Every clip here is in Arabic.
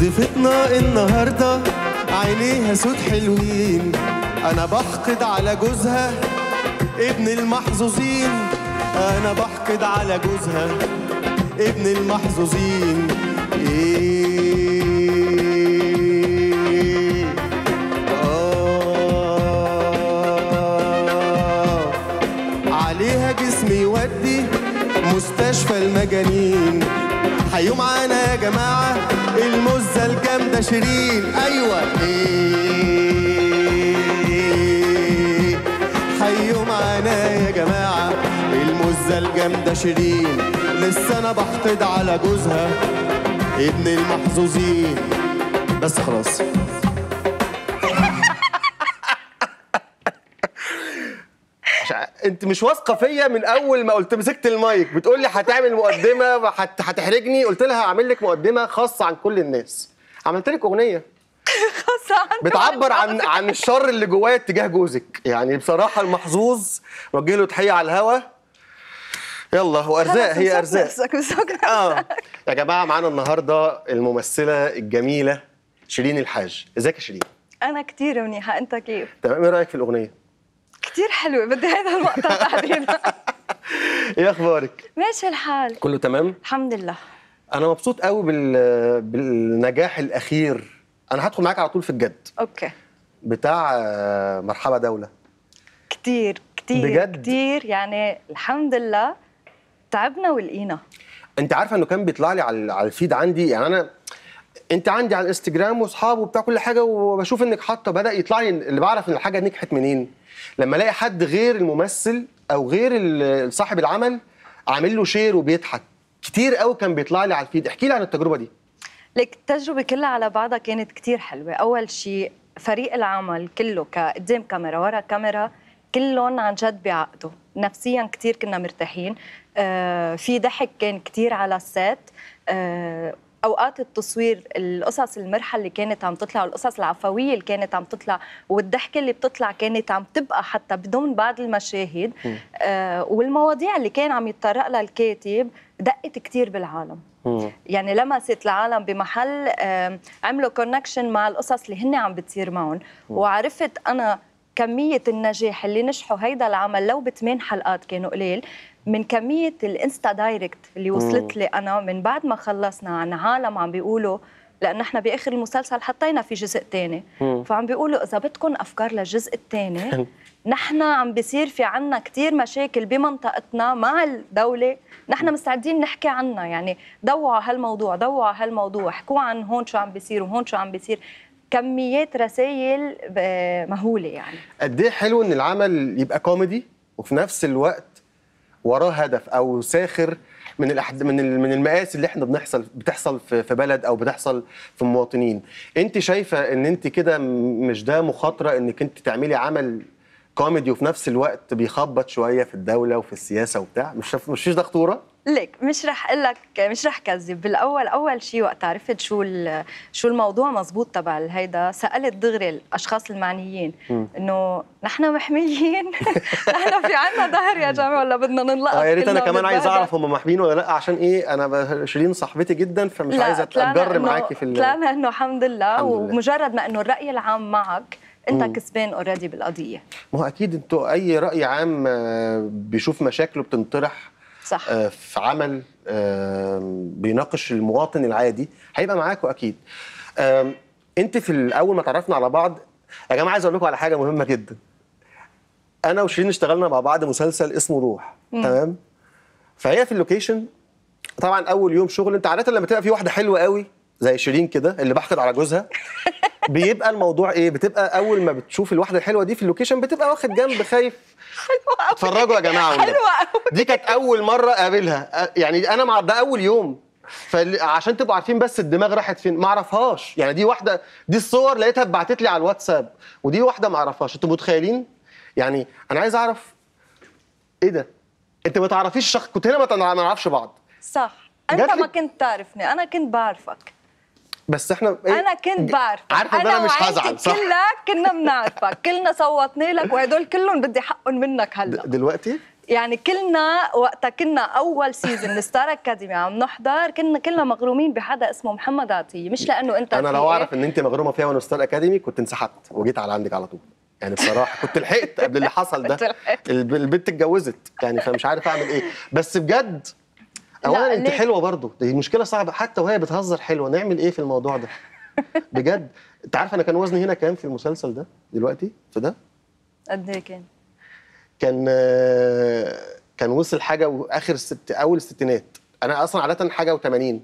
ضيفتنا النهاردة عينيها سود حلوين أنا بحقد على جوزها ابن المحظوظين أنا بحقد على جوزها ابن المحظوظين إيه آه عليها جسم يودي مستشفى المجانين حيوم معانا يا جماعه المزة الجامدة شيرين أيوة إيه حيوا معانا يا جماعة المزة الجامدة شيرين لسه أنا بحقد على جوزها ابن المحظوظين بس خلاص انت مش واثقه فيا من اول ما قلت مسكت المايك بتقول لي هتعمل مقدمه هتحرجني قلت لها هعمل لك مقدمه خاصه عن كل الناس عملت لك اغنيه خاصه عن بتعبر عن عن الشر اللي جوايا تجاه جوزك يعني بصراحه المحظوظ وجه له تحيه على الهوا يلا هو ارزاق هي ارزاق نفسك آه. نفسك اه يا جماعه معانا النهارده الممثله الجميله شيرين الحاج ازيك يا شيرين انا كتير منيحه انت كيف تمام ايه رايك في الاغنيه كثير حلوه بدي هذا المقطع بعدين ايه اخبارك؟ ماشي الحال كله تمام؟ الحمد لله انا مبسوط قوي بال... بالنجاح الاخير انا هدخل معاك على طول في الجد اوكي بتاع آه، مرحبا دوله كتير كتير بجد؟ كتير يعني الحمد لله تعبنا ولقينا انت عارفه انه كان بيطلع لي على الفيد عندي يعني انا انت عندي على الانستجرام واصحاب وبتاع كل حاجه وبشوف انك حاطه بدا يطلع لي اللي بعرف ان الحاجه نجحت منين لما الاقي حد غير الممثل او غير صاحب العمل عامل له شير وبيضحك كتير قوي كان بيطلع لي على الفيد احكي لي عن التجربه دي لك التجربه كلها على بعضها كانت كتير حلوه اول شيء فريق العمل كله قدام كاميرا ورا كاميرا كلهم عن جد بعقده نفسيا كتير كنا مرتاحين آه في ضحك كان كتير على السات آه اوقات التصوير القصص المرحه اللي كانت عم تطلع والقصص العفويه اللي كانت عم تطلع والضحكه اللي بتطلع كانت عم تبقى حتى بدون بعض المشاهد آه والمواضيع اللي كان عم يتطرق لها الكاتب دقت كثير بالعالم يعني لمست العالم بمحل آه عملوا كونكشن مع القصص اللي هن عم بتصير معهم وعرفت انا كمية النجاح اللي نجحوا هيدا العمل لو بثمان حلقات كانوا قليل من كميه الانستا دايركت اللي وصلت لي انا من بعد ما خلصنا عن عالم عم بيقولوا لان نحن باخر المسلسل حطينا في جزء ثاني فعم بيقولوا اذا بدكم افكار للجزء الثاني نحن عم بيصير في عنا كثير مشاكل بمنطقتنا مع الدولة نحن مستعدين نحكي عنها يعني ضوعوا على هالموضوع ضوعوا على هالموضوع احكوا عن هون شو عم بيصير وهون شو عم بيصير كميات رسائل آه، مهولة يعني قد ايه حلو ان العمل يبقى كوميدي وفي نفس الوقت وراه هدف او ساخر من الأحد من من المقاس اللي احنا بنحصل بتحصل في بلد او بتحصل في مواطنين انت شايفه ان انت كده مش ده مخاطره انك انت تعملي عمل كوميدي وفي نفس الوقت بيخبط شويه في الدوله وفي السياسه وبتاع مش مش ده خطوره ليك مش رح اقول لك مش رح كذب بالاول اول شيء وقت عرفت شو شو الموضوع مزبوط تبع هيدا سالت دغري الاشخاص المعنيين انه نحن محميين نحن في عنا ظهر يا جماعه ولا بدنا ننلقى آه، يا ريت انا كمان عايز اعرف هم محميين ولا لا عشان ايه انا شيرين صاحبتي جدا فمش عايزه اتجر معاكي في طلعنا انه الحمد لله ومجرد ما انه الراي العام معك انت كسبان اوريدي بالقضيه ما هو اكيد انتوا اي راي عام آه، بيشوف مشاكله بتنطرح صح. آه، في عمل آه، بيناقش المواطن العادي هيبقى معاكم اكيد انت في اول ما تعرفنا على بعض يا جماعه عايز اقول لكم على حاجه مهمه جدا انا وشيرين اشتغلنا مع بعض مسلسل اسمه روح مم. تمام فهي في اللوكيشن طبعا اول يوم شغل انت عاده لما تبقى في واحده حلوه قوي زي شيرين كده اللي بحقد على جوزها بيبقى الموضوع ايه بتبقى اول ما بتشوف الواحده الحلوه دي في اللوكيشن بتبقى واخد جنب خايف اتفرجوا يا جماعه حلوة دي كانت اول مره اقابلها يعني انا مع ده اول يوم فعشان تبقوا عارفين بس الدماغ راحت فين ما اعرفهاش يعني دي واحده دي الصور لقيتها اتبعتت لي على الواتساب ودي واحده ما اعرفهاش انتوا متخيلين يعني انا عايز اعرف ايه ده انت ما تعرفيش شخص كنت هنا ما نعرفش بعض صح انت ما كنت تعرفني انا كنت بعرفك بس احنا ايه انا كنت بعرف عارفه ان انا مش هزعل صح كلنا كنا بنعرفك كلنا صوتنا لك وهدول كلهم بدي حقهم منك هلا دلوقتي يعني كلنا وقتها كنا اول سيزون ستار اكاديمي عم نحضر كنا كلنا مغرومين بحدا اسمه محمد عطيه مش لانه انت انا لو اعرف ان انت مغرومه فيها وانا ستار اكاديمي كنت انسحبت وجيت على عندك على طول يعني بصراحه كنت لحقت قبل اللي حصل ده البنت اتجوزت يعني فمش عارف اعمل ايه بس بجد اولا انت حلوه برضو دي مشكله صعبه حتى وهي بتهزر حلوه نعمل ايه في الموضوع ده بجد انت عارف انا كان وزني هنا كام في المسلسل ده دلوقتي في ده قد ايه كان كان آه، كان وصل حاجه واخر الست اول الستينات انا اصلا عاده حاجه و80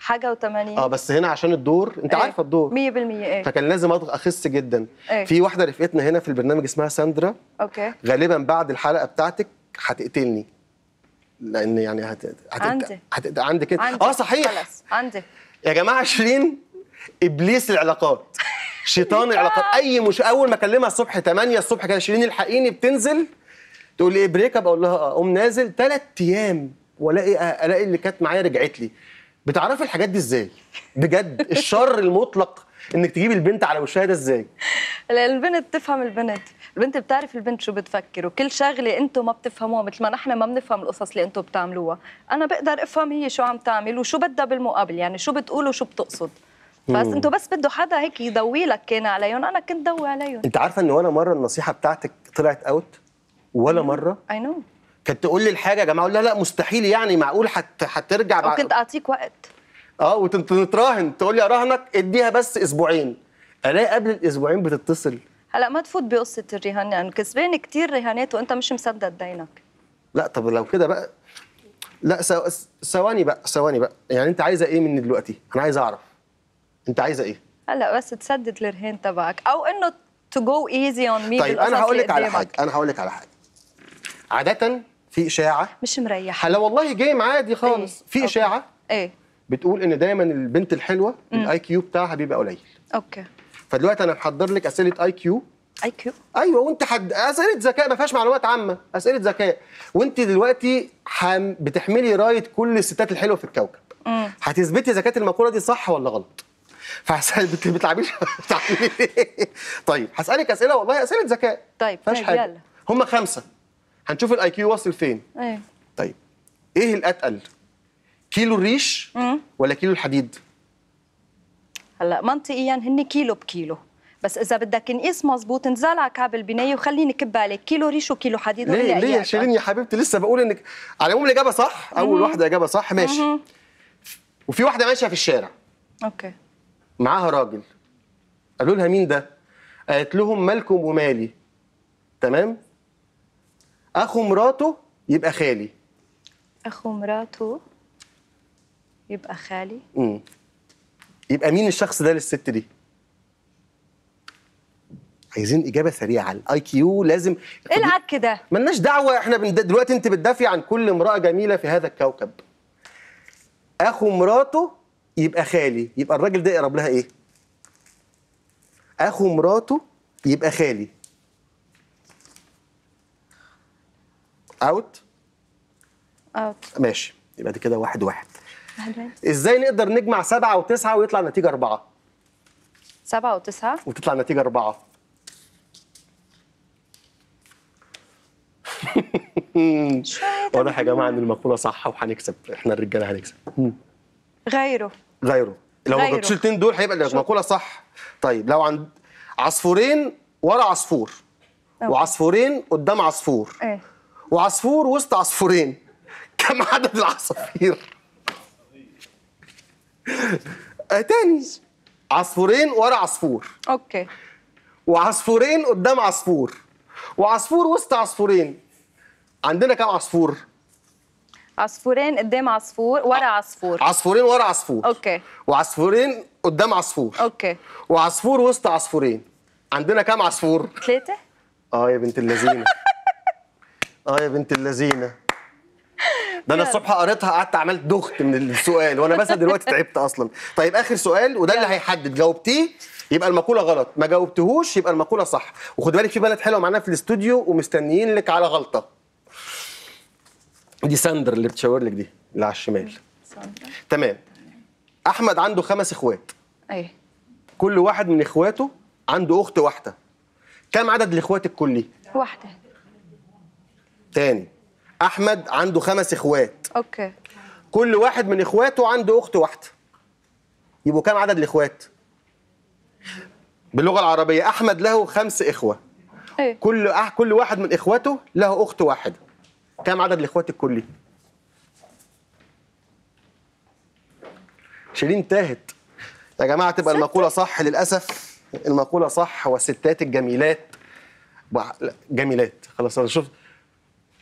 حاجه و80 اه بس هنا عشان الدور انت ايه؟ عارفه الدور 100% ايه فكان لازم اخس جدا ايه؟ في واحده رفقتنا هنا في البرنامج اسمها ساندرا اوكي غالبا بعد الحلقه بتاعتك هتقتلني لان يعني هت... هت... عندي هت... عندي كده عندك. اه صحيح خلاص عندي يا جماعه شيرين ابليس العلاقات شيطان العلاقات اي مش اول ما اكلمها الصبح 8 الصبح كده شيرين الحقيني بتنزل تقول لي ايه بريك اب اقول لها اه اقوم نازل ثلاث ايام والاقي آه، الاقي اللي كانت معايا رجعت لي بتعرفي الحاجات دي ازاي بجد الشر المطلق انك تجيبي البنت على وشها ده ازاي البنت تفهم البنت البنت بتعرف البنت شو بتفكر وكل شغله انتم ما بتفهموها مثل ما نحن ما بنفهم القصص اللي انتم بتعملوها انا بقدر افهم هي شو عم تعمل وشو بدها بالمقابل يعني شو بتقول وشو بتقصد بس انتم بس بده حدا هيك يضوي لك كان عليهم انا كنت ضوي عليهم انت عارفه ان ولا مره النصيحه بتاعتك طلعت اوت ولا مره اي نو كانت تقول لي الحاجه يا جماعه اقول لها لا مستحيل يعني معقول حت... حترجع بعد كنت اعطيك وقت اه وتتراهن تقول لي اراهنك اديها بس اسبوعين الاقي قبل الاسبوعين بتتصل هلا ما تفوت بقصه الرهان يعني كسبان كثير رهانات وانت مش مسدد دينك لا طب لو كده بقى لا ثواني بقى ثواني بقى يعني انت عايزه ايه مني دلوقتي انا عايز اعرف انت عايزه ايه هلا بس تسدد الرهان تبعك او انه تو جو ايزي اون مي طيب انا هقول لك على حاجه انا هقول لك على حاجه عاده في اشاعه مش مريح هلا والله جاي معادي خالص إيه؟ في اشاعه ايه بتقول ان دايما البنت الحلوه الاي كيو بتاعها بيبقى قليل اوكي فدلوقتي انا محضر لك اسئله اي كيو اي كيو ايوه وانت حد اسئله ذكاء ما فيهاش معلومات عامه اسئله ذكاء وانت دلوقتي حم... بتحملي رايه كل الستات الحلوه في الكوكب هتثبتي اذا كانت المقوله دي صح ولا غلط فهسأل بتلعبيش طيب هسألك أسئلة والله أسئلة ذكاء طيب فيهاش طيب، حاجة يلا. هم خمسة هنشوف الاي كيو واصل فين ايه طيب ايه الاتقل كيلو الريش ولا كيلو الحديد هلا منطقيا هن كيلو بكيلو بس اذا بدك نقيس مزبوط نزال على كعب البنايه وخليني كب عليك كيلو ريش وكيلو حديد ليه ليه يا شيرين يا حبيبتي لسه بقول انك على العموم الاجابه صح اول واحده اجابه صح ماشي وفي واحده ماشيه في الشارع اوكي معاها راجل قالوا لها مين ده قالت لهم مالكم ومالي تمام اخو مراته يبقى خالي اخو مراته يبقى خالي امم يبقى مين الشخص ده للست دي؟ عايزين اجابه سريعه الاي كيو لازم ايه العك ده؟ ملناش دعوه احنا بند... دلوقتي انت بتدافعي عن كل امراه جميله في هذا الكوكب اخو مراته يبقى خالي يبقى الراجل ده يقرب لها ايه اخو مراته يبقى خالي اوت اوت ماشي يبقى دي كده واحد واحد ازاي نقدر نجمع سبعه وتسعه ويطلع نتيجه اربعه؟ سبعه وتسعه وتطلع نتيجه اربعه واضح يا جماعه ان المقوله صح وهنكسب احنا الرجاله هنكسب غيره غيره لو ما جبتش الاثنين دول هيبقى المقوله صح طيب لو عند عصفورين ورا عصفور أوه. وعصفورين قدام عصفور ايه وعصفور وسط عصفورين كم عدد العصافير آه، تاني عصفورين ورا عصفور اوكي وعصفورين قدام عصفور وعصفور وسط عصفورين عندنا كام عصفور عصفورين قدام عصفور ورا آه، عصفور عصفورين ورا عصفور اوكي وعصفورين قدام عصفور اوكي وعصفور وسط عصفورين عندنا كام عصفور ثلاثه اه يا بنت اللذينه اه يا بنت اللذينه ده انا الصبح قريتها قعدت عملت دخت من السؤال وانا بس دلوقتي تعبت اصلا طيب اخر سؤال وده اللي هيحدد جاوبتيه يبقى المقوله غلط ما جاوبتهوش يبقى المقوله صح وخد بالك في بلد حلوه معانا في الاستوديو ومستنيين لك على غلطه دي ساندر اللي بتشاور لك دي اللي على الشمال تمام احمد عنده خمس اخوات ايه كل واحد من اخواته عنده اخت واحده كم عدد الاخوات الكلي واحده تاني احمد عنده خمس اخوات اوكي كل واحد من اخواته عنده اخت واحده يبقوا كام عدد الاخوات باللغه العربيه احمد له خمس اخوه أيه. كل أح كل واحد من اخواته له اخت واحده كام عدد الاخوات الكلي شيرين تاهت يا جماعه تبقى المقوله صح للاسف المقوله صح والستات الجميلات جميلات خلاص انا شفت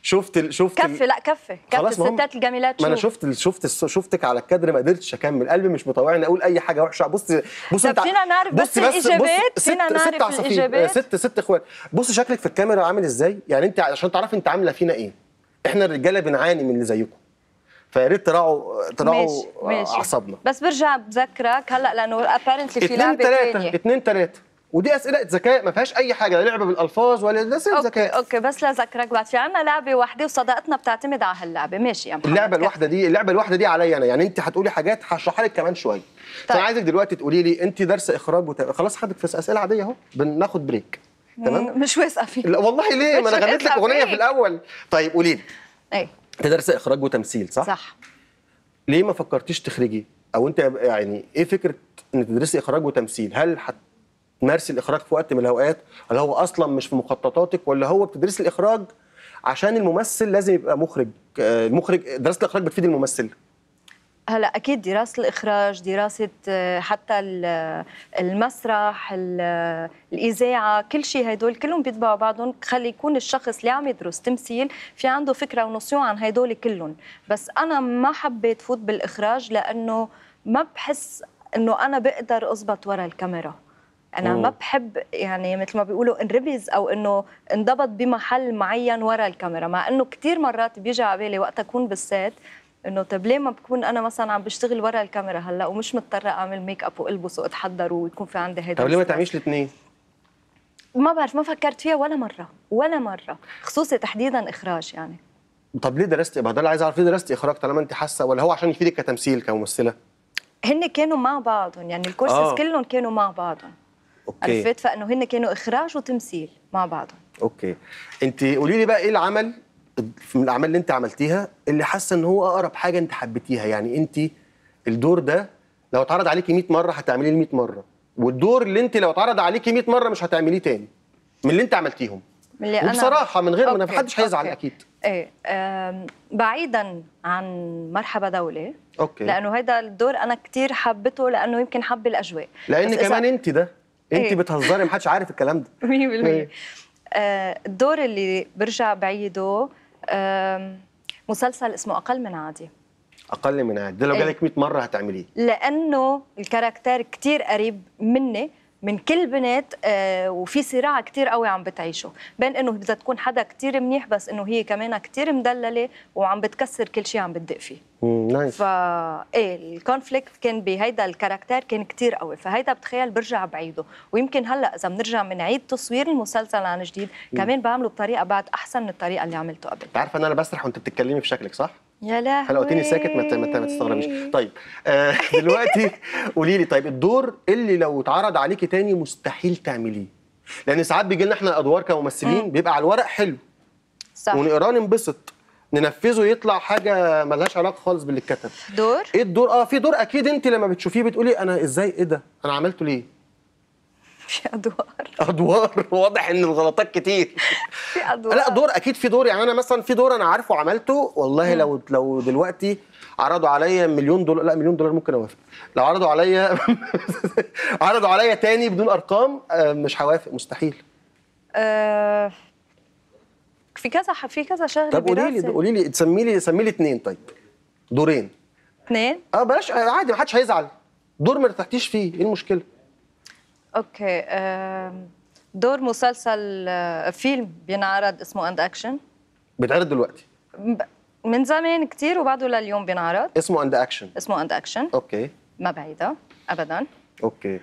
شفت ال... شفت كف ال... لا كف كف الستات الجميلات ما انا شفت ال... شفت ال... شفتك على الكادر ما قدرتش اكمل قلبي مش مطوعني اقول اي حاجه وحشه بص بص انت فينا نعرف بس, بس الاجابات فينا نعرف الاجابات ست ست اخوات بص شكلك في الكاميرا عامل ازاي يعني انت عشان تعرفي انت عامله فينا ايه احنا الرجاله بنعاني من اللي زيكم فيا ريت تراعوا تراعوا اعصابنا بس برجع بذكرك هلا لانه ابيرنتلي في لعبه ثانيه اثنين ثلاثه ودي اسئله ذكاء ما فيهاش اي حاجه لا لعبه بالالفاظ ولا ده اسئله ذكاء اوكي اوكي بس لاذكرك بعد في عنا لعبه واحده وصداقتنا بتعتمد على هاللعبه ماشي يا محمد اللعبه الواحده دي اللعبه الواحده دي عليا انا يعني انت هتقولي حاجات هشرحها لك كمان شويه طيب. فانا عايزك دلوقتي تقولي لي انت درس اخراج وت... خلاص حضرتك في اسئله عاديه اهو بناخد بريك تمام مش واثقه فيك لا والله ليه ما انا غنيت لك اغنيه في الاول طيب قولي لي ايه انت درس اخراج وتمثيل صح صح ليه ما فكرتيش تخرجي او انت يعني ايه فكره ان تدرسي اخراج وتمثيل هل حت تمارسي الاخراج في وقت من الاوقات ولا هو اصلا مش في مخططاتك ولا هو بتدرسي الاخراج عشان الممثل لازم يبقى مخرج المخرج آه، دراسه الاخراج بتفيد الممثل هلا اكيد دراسه الاخراج دراسه آه، حتى آه، المسرح الاذاعه كل شيء هدول كلهم بيتبعوا بعضهم خلي يكون الشخص اللي عم يدرس تمثيل في عنده فكره ونصيون عن هدول كلهم بس انا ما حبيت فوت بالاخراج لانه ما بحس انه انا بقدر اضبط ورا الكاميرا انا أوه. ما بحب يعني مثل ما بيقولوا انربز او انه انضبط بمحل معين ورا الكاميرا مع انه كثير مرات بيجي على بالي وقت اكون بالسيت انه طب ليه ما بكون انا مثلا عم بشتغل ورا الكاميرا هلا ومش مضطره اعمل ميك اب والبس واتحضر ويكون في عندي هيدا طب ليه ما تعمليش الاثنين؟ ما بعرف ما فكرت فيها ولا مره ولا مره خصوصي تحديدا اخراج يعني طب ليه درستي ما ده اللي عايز اعرف ليه درستي اخراج طالما انت حاسه ولا هو عشان يفيدك كتمثيل كممثله؟ هن كانوا مع بعضهم يعني الكورسز آه. كلهم كانوا مع بعضهم أوكي. عرفت فانه هن كانوا اخراج وتمثيل مع بعضهم اوكي انت قولي لي بقى ايه العمل من الاعمال اللي انت عملتيها اللي حاسه ان هو اقرب حاجه انت حبيتيها يعني انت الدور ده لو اتعرض عليكي 100 مره هتعمليه 100 مره والدور اللي انت لو اتعرض عليكي 100 مره مش هتعمليه تاني من اللي انت عملتيهم من اللي وبصراحه أنا... من غير ما محدش هيزعل اكيد ايه بعيدا عن مرحبا دوله اوكي لانه هيدا الدور انا كثير حبته لانه يمكن حب الاجواء لان كمان إذا... انت ده إيه. انت بتهزري ما حدش عارف الكلام ده 100% ايه. آه، الدور اللي برجع بعيده مسلسل اسمه اقل من عادي اقل من عادي ده لو إيه. جالك 100 مره هتعمليه لانه الكاركتر كثير قريب مني من كل بنات آه، وفي صراع كتير قوي عم بتعيشه بين انه بدها تكون حدا كتير منيح بس انه هي كمان كتير مدلله وعم بتكسر كل شيء عم بتدق فيه نايس ف ايه الكونفليكت كان بهيدا الكاركتير كان كتير قوي فهيدا بتخيل برجع بعيده ويمكن هلا اذا بنرجع بنعيد تصوير المسلسل عن جديد كمان بعمله بطريقه بعد احسن من الطريقه اللي عملته قبل بتعرف ان انا بسرح وانت بتتكلمي بشكلك صح يا لهوي حلقتني ساكت ما تستغربيش طيب آه دلوقتي قولي لي طيب الدور اللي لو اتعرض عليكي تاني مستحيل تعمليه لان ساعات بيجي لنا احنا الادوار كممثلين بيبقى على الورق حلو صح ونقراه ننبسط ننفذه يطلع حاجه ملهاش علاقه خالص باللي اتكتب دور ايه الدور اه في دور اكيد انت لما بتشوفيه بتقولي انا ازاي ايه ده انا عملته ليه في ادوار ادوار واضح ان الغلطات كتير في ادوار لا دور اكيد في دور يعني انا مثلا في دور انا عارفه عملته والله لو لو دلوقتي عرضوا عليا مليون دولار لا مليون دولار ممكن اوافق لو عرضوا عليا عرضوا عليا تاني بدون ارقام آه، مش هوافق مستحيل آه، في كذا في كذا شغله طب قولي لي قولي لي سمي لي سمي لي اثنين طيب دورين اثنين اه بلاش آه، عادي ما حدش هيزعل دور ما ارتحتيش فيه ايه المشكله اوكي دور مسلسل آه، فيلم بينعرض اسمه اند اكشن بيتعرض دلوقتي من زمان كتير وبعده لليوم بينعرض اسمه اند اكشن اسمه اند اكشن اوكي ما بعيده ابدا اوكي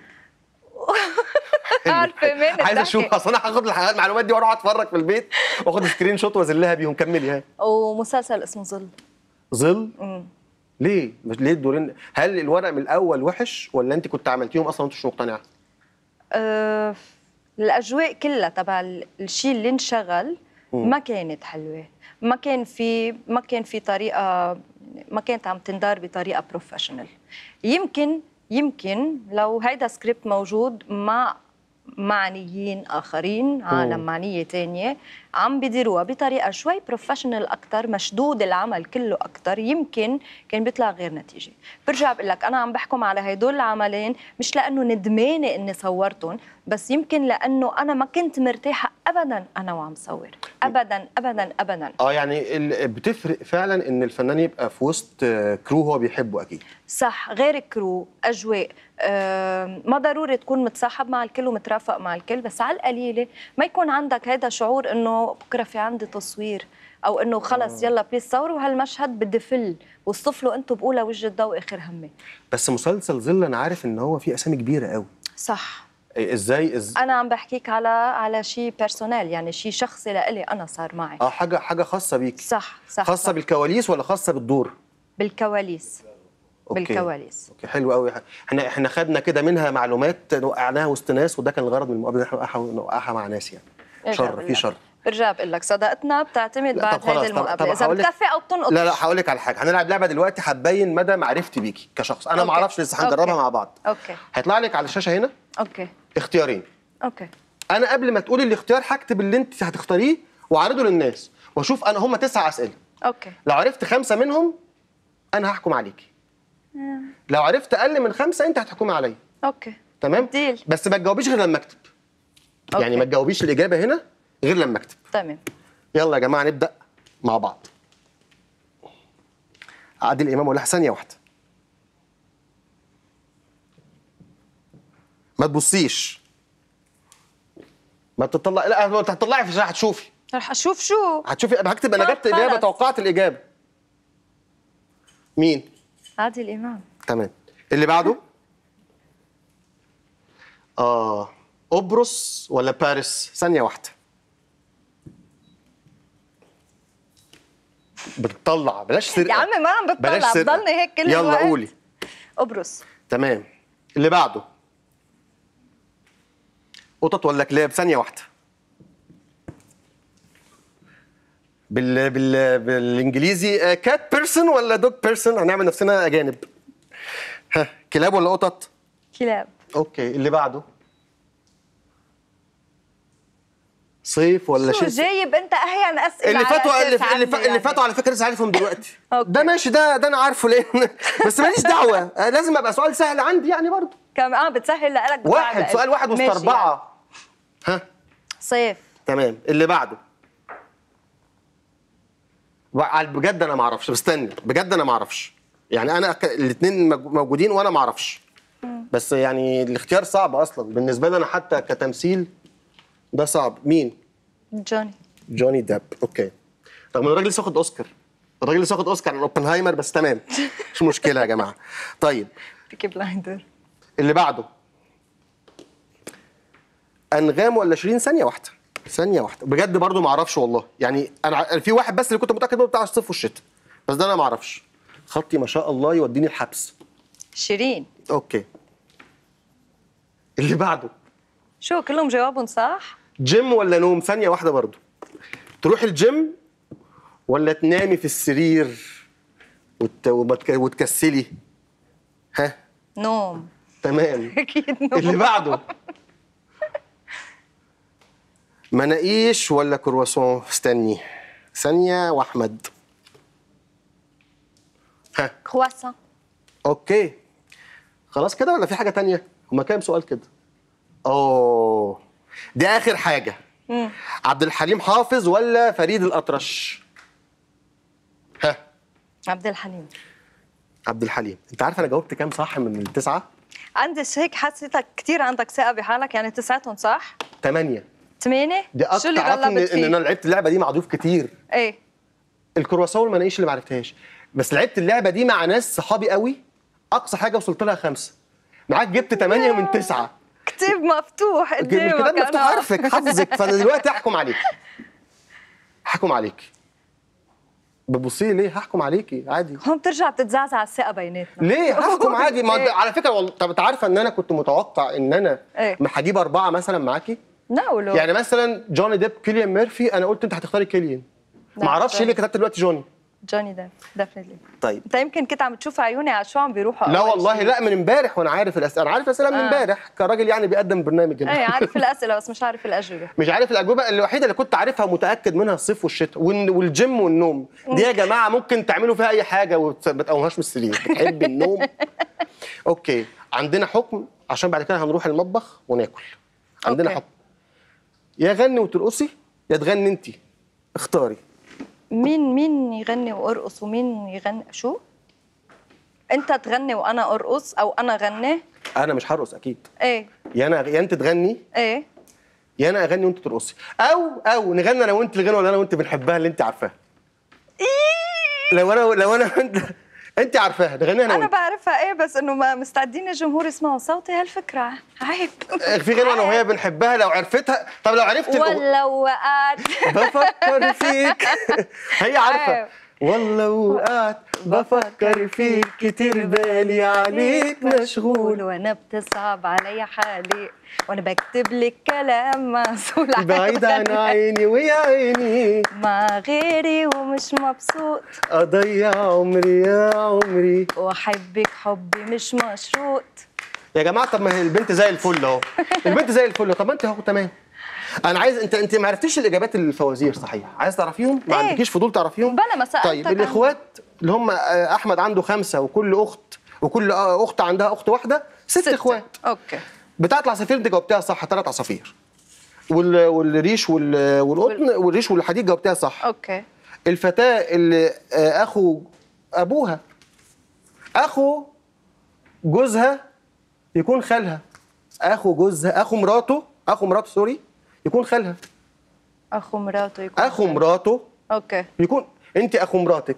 عارفه مين عايز اشوف اصل انا هاخد المعلومات دي واروح اتفرج في البيت واخد سكرين شوت وازلها بيهم كملي ها ومسلسل اسمه ظل ظل؟ ليه؟ ليه الدورين؟ هل الورق من الاول وحش ولا انت كنت عملتيهم اصلا وانت مش مقتنعه؟ آه، الاجواء كلها تبع الشيء اللي انشغل ما كانت حلوه ما كان في ما كان في طريقه ما كانت عم تندار بطريقه بروفيشنال يمكن يمكن لو هيدا سكريبت موجود ما معنيين اخرين عالم معنيه ثانيه عم بيديروها بطريقه شوي بروفيشنال اكثر مشدود العمل كله اكثر يمكن كان بيطلع غير نتيجه برجع بقول لك انا عم بحكم على هدول العملين مش لانه ندمانه اني صورتهم بس يمكن لانه انا ما كنت مرتاحه ابدا انا وعم صور ابدا ابدا ابدا اه يعني بتفرق فعلا ان الفنان يبقى في وسط كرو هو بيحبه اكيد صح غير كرو اجواء آه ما ضروري تكون متصاحب مع الكل ومترافق مع الكل بس على القليله ما يكون عندك هذا شعور انه بكره في عندي تصوير او انه خلص آه. يلا بليز صوروا هالمشهد بدي فل له انتم بقولها وجه الضوء اخر همي بس مسلسل ظل انا عارف ان هو فيه اسامي كبيره قوي صح إيه، ازاي إز... انا عم بحكيك على على شيء بيرسونيل يعني شيء شخصي لإلي انا صار معي اه حاجه حاجه خاصه بيك صح صح خاصه صح. بالكواليس ولا خاصه بالدور بالكواليس أوكي. بالكواليس اوكي حلو قوي احنا احنا خدنا كده منها معلومات وقعناها وسط ناس وده كان الغرض من المقابله ان احنا نوقعها مع ناس يعني إيه، شر في شر برجع بقول لك صداقتنا بتعتمد بعد هذه المقابله اذا بتكفي او بتنقط لا لا هقول لك على حاجه هنلعب لعبه دلوقتي هتبين مدى معرفتي بيكي كشخص انا ما اعرفش لسه هنجربها مع بعض اوكي هيطلع لك على الشاشه هنا اوكي اختيارين اوكي انا قبل ما تقولي الاختيار هكتب اللي انت هتختاريه واعرضه للناس واشوف انا هم تسع اسئله اوكي لو عرفت خمسه منهم انا هحكم عليكي لو عرفت اقل من خمسه انت هتحكمي عليا اوكي تمام ديل. بس ما تجاوبيش غير لما اكتب يعني أوكي. يعني ما تجاوبيش الاجابه هنا غير لما اكتب تمام يلا يا جماعه نبدا مع بعض عادل امام ولا ثانيه واحده ما تبصيش ما تطلع لا هتطلعي في هتشوفي رح اشوف شو هتشوفي انا هكتب انا جبت اجابه توقعت الاجابه مين عادل امام تمام اللي بعده اه قبرص ولا باريس ثانيه واحده بتطلع بلاش سرقه يا عم ما عم بتطلع بضلني هيك كل يلا الوقت يلا قولي قبرص تمام اللي بعده قطط ولا كلاب ثانيه واحده بال... بال... بالانجليزي كات آه، بيرسون ولا دوج بيرسون هنعمل نفسنا اجانب ها كلاب ولا قطط كلاب اوكي اللي بعده صيف ولا شتاء جايب انت اهي انا اسئله اللي فاتوا اللي, اللي, يعني. اللي فاتوا على فكره لسه عارفهم دلوقتي ده ماشي ده ده انا عارفه ليه بس ماليش دعوه آه، لازم ابقى سؤال سهل عندي يعني برضه كم اه بتسهل لك واحد سؤال واحد وسط اربعه يعني. ها صيف تمام اللي بعده بجد انا ما اعرفش استني بجد انا ما اعرفش يعني انا الاثنين موجودين وانا ما اعرفش بس يعني الاختيار صعب اصلا بالنسبه لي انا حتى كتمثيل ده صعب مين جوني جوني ديب اوكي رغم ان الراجل لسه واخد اوسكار الراجل لسه واخد اوسكار عن اوبنهايمر بس تمام مش مشكله يا جماعه طيب بيكي بلايندر اللي بعده انغام ولا شيرين ثانيه واحده ثانيه واحده بجد برضو ما اعرفش والله يعني انا في واحد بس اللي كنت متاكد انه بتاع الصيف والشتاء بس ده انا ما اعرفش خطي ما شاء الله يوديني الحبس شيرين اوكي اللي بعده شو كلهم جوابهم صح جيم ولا نوم ثانيه واحده برضو تروح الجيم ولا تنامي في السرير وت... وتكسلي ها نوم تمام اكيد نوم اللي بعده مناقيش ولا كرواسون استني ثانية وأحمد ها كرواسون أوكي خلاص كده ولا في حاجة تانية؟ هما كام سؤال كده؟ أوه دي آخر حاجة مم. عبد الحليم حافظ ولا فريد الأطرش؟ ها عبد الحليم عبد الحليم أنت عارف أنا جاوبت كام صح من التسعة؟ عندي هيك حسيتك كتير عندك ثقة بحالك يعني تسعتهم صح؟ ثمانية ثمانية دي اللي عارف ان, إن انا لعبت اللعبه دي مع ضيوف كتير ايه الكرواسون المناقيش اللي ما عرفتهاش بس لعبت اللعبه دي مع ناس صحابي قوي اقصى حاجه وصلت لها خمسه معاك جبت 8 من 9 كتاب مفتوح قدامك الكتاب مفتوح عارفك حظك فانا دلوقتي هحكم عليك هحكم عليك بتبصي ليه هحكم عليكي عادي هون بترجع بتتزعزع الثقه بيناتنا ليه هحكم عادي ما على فكره والله طب انت عارفه ان انا كنت متوقع ان انا ايه؟ ما هجيب اربعه مثلا معاكي لا يعني مثلا جوني ديب كيليان ميرفي انا قلت انت هتختاري كيليان ما اعرفش ليه كتبت دلوقتي جوني جوني ديب ديفنتلي طيب انت يمكن كنت عم تشوف عيوني على شو عم بيروحوا لا والله لا من امبارح وانا عارف الاسئله انا عارف الاسئله آه. من امبارح كراجل يعني بيقدم برنامج يعني. ايه عارف الاسئله بس مش عارف الاجوبه مش عارف الاجوبه الوحيده اللي كنت عارفها ومتاكد منها الصيف والشتاء والجيم والنوم دي يا جماعه ممكن تعملوا فيها اي حاجه وما تقوهاش من السرير بتحب النوم اوكي عندنا حكم عشان بعد كده هنروح المطبخ وناكل عندنا أوكي. حكم يا غني وترقصي يا تغني انت اختاري مين مين يغني وارقص ومين يغني شو انت تغني وانا ارقص او انا غني انا مش هرقص اكيد ايه يا انا يا انت تغني ايه يا انا اغني وانت ترقصي او او نغني انا وانت الغنوه اللي انا وانت بنحبها اللي انت عارفاها إيه؟ لو انا لو انا انت عارفاها نغنيها انا, أنا بعرفها ايه بس انه ما مستعدين الجمهور يسمعوا صوتي هالفكره عيب آه، في غنوه انا وهي بنحبها لو عرفتها طب لو عرفت ولا وقعت بفكر فيك هي عارفه عيب. والله وقعت بفكر فيك كتير بالي عليك مشغول وانا بتصعب عليا حالي وانا بكتب لك كلام معسول بعيد عن عيني ويا عيني مع غيري ومش مبسوط اضيع عمري يا عمري واحبك حب مش مشروط يا جماعه طب ما هي البنت زي الفل اهو البنت زي الفل طب ما انت اهو تمام انا عايز انت انت ما عرفتيش الاجابات الفوازير صحيح عايز تعرفيهم ما إيه؟ عندكيش فضول تعرفيهم بلا ما سالتك طيب الاخوات اللي هم آه، احمد عنده خمسه وكل اخت وكل آه، اخت عندها اخت واحده ست, ست. اخوات اوكي بتاعه العصافير دي جاوبتها صح ثلاث عصافير والريش والقطن والريش والحديد جاوبتها صح اوكي الفتاه اللي آه، اخو ابوها اخو جوزها يكون خالها اخو جوزها اخو مراته اخو مراته سوري يكون خالها اخو مراته يكون اخو مراته اوكي يكون انت اخو مراتك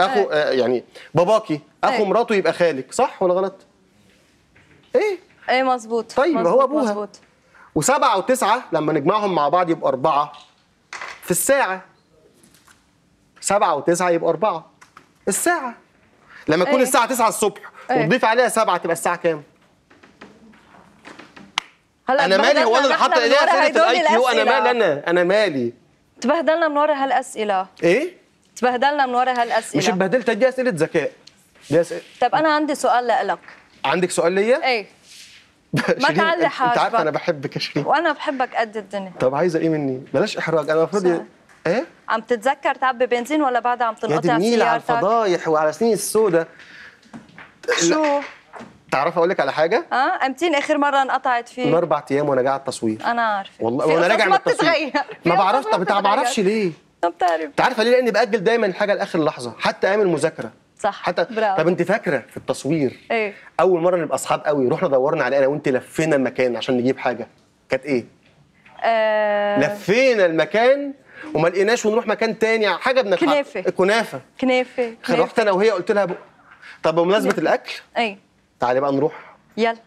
اخو آه. آه يعني باباكي اخو آه. مراته يبقى خالك صح ولا غلط ايه ايه مظبوط طيب مزبوط. هو ابوها مظبوط وسبعة وتسعة لما نجمعهم مع بعض يبقى أربعة في الساعة سبعة وتسعة يبقى أربعة الساعة لما تكون أيه. الساعة 9 الصبح أيه. وتضيف عليها سبعة تبقى الساعة كام؟ هلا انا مالي هو انا اللي حاطط ايديا اسئله الاي كيو انا مالي انا انا مالي تبهدلنا من ورا هالاسئله ايه تبهدلنا من ورا هالاسئله مش تبهدلت دي اسئله ذكاء دي اسئله طب انا عندي سؤال لك عندك سؤال ليا؟ ايه ما تعلي حاجة انت عارف انا بحبك يا شيرين وانا بحبك قد الدنيا طب عايزه ايه مني؟ بلاش احراج انا المفروض ايه؟ عم تتذكر تعبي بنزين ولا بعدها عم تنقطع سيارتك؟ يا على الفضايح وعلى سنين السوداء شو؟ تعرف اقول لك على حاجه اه امتين اخر مره انقطعت فيه من اربع ايام وانا جاي التصوير انا عارف والله وانا راجع من التصوير ما بعرفش طب ما بعرفش ليه طب تعرف تعرف ليه لاني باجل دايما الحاجه لاخر لحظه حتى ايام المذاكره صح حتى براو. طب انت فاكره في التصوير ايه اول مره نبقى اصحاب قوي رحنا دورنا على انا وانت لفينا المكان عشان نجيب حاجه كانت ايه آه... لفينا المكان وما لقيناش ونروح مكان تاني حاجه بنفع كنافه كنافه كنافه رحت انا وهي قلت لها ب... طب بمناسبه الاكل ايه تعالي بقى نروح يلا